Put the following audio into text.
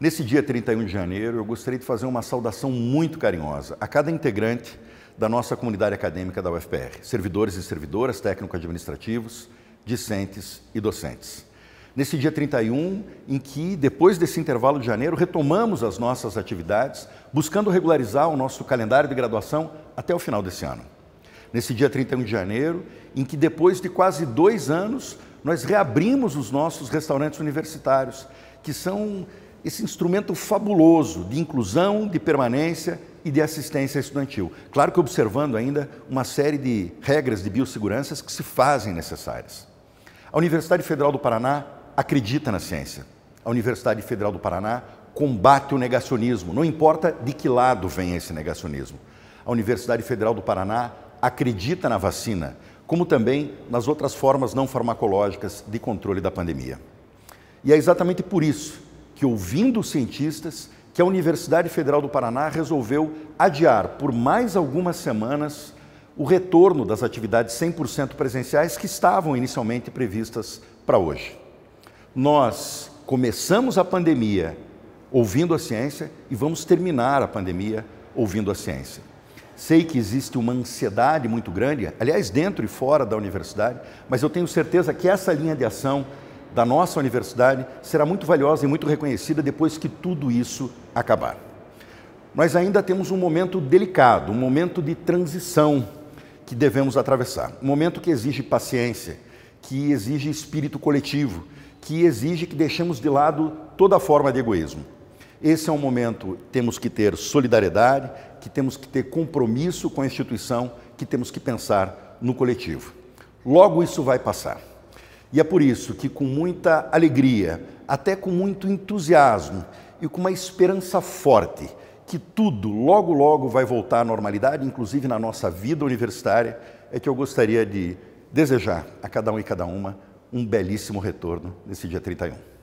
Nesse dia 31 de janeiro, eu gostaria de fazer uma saudação muito carinhosa a cada integrante da nossa comunidade acadêmica da UFPR, servidores e servidoras, técnico-administrativos, discentes e docentes. Nesse dia 31, em que, depois desse intervalo de janeiro, retomamos as nossas atividades, buscando regularizar o nosso calendário de graduação até o final desse ano. Nesse dia 31 de janeiro, em que, depois de quase dois anos, nós reabrimos os nossos restaurantes universitários, que são esse instrumento fabuloso de inclusão, de permanência e de assistência estudantil. Claro que observando ainda uma série de regras de biosseguranças que se fazem necessárias. A Universidade Federal do Paraná acredita na ciência. A Universidade Federal do Paraná combate o negacionismo, não importa de que lado vem esse negacionismo. A Universidade Federal do Paraná acredita na vacina, como também nas outras formas não farmacológicas de controle da pandemia. E é exatamente por isso que, ouvindo os cientistas, que a Universidade Federal do Paraná resolveu adiar por mais algumas semanas o retorno das atividades 100% presenciais que estavam inicialmente previstas para hoje. Nós começamos a pandemia ouvindo a ciência e vamos terminar a pandemia ouvindo a ciência. Sei que existe uma ansiedade muito grande, aliás, dentro e fora da universidade, mas eu tenho certeza que essa linha de ação da nossa universidade será muito valiosa e muito reconhecida depois que tudo isso acabar. Nós ainda temos um momento delicado, um momento de transição que devemos atravessar. Um momento que exige paciência, que exige espírito coletivo, que exige que deixemos de lado toda forma de egoísmo. Esse é um momento que temos que ter solidariedade, que temos que ter compromisso com a instituição, que temos que pensar no coletivo. Logo isso vai passar. E é por isso que, com muita alegria, até com muito entusiasmo e com uma esperança forte, que tudo logo, logo vai voltar à normalidade, inclusive na nossa vida universitária, é que eu gostaria de desejar a cada um e cada uma um belíssimo retorno nesse dia 31.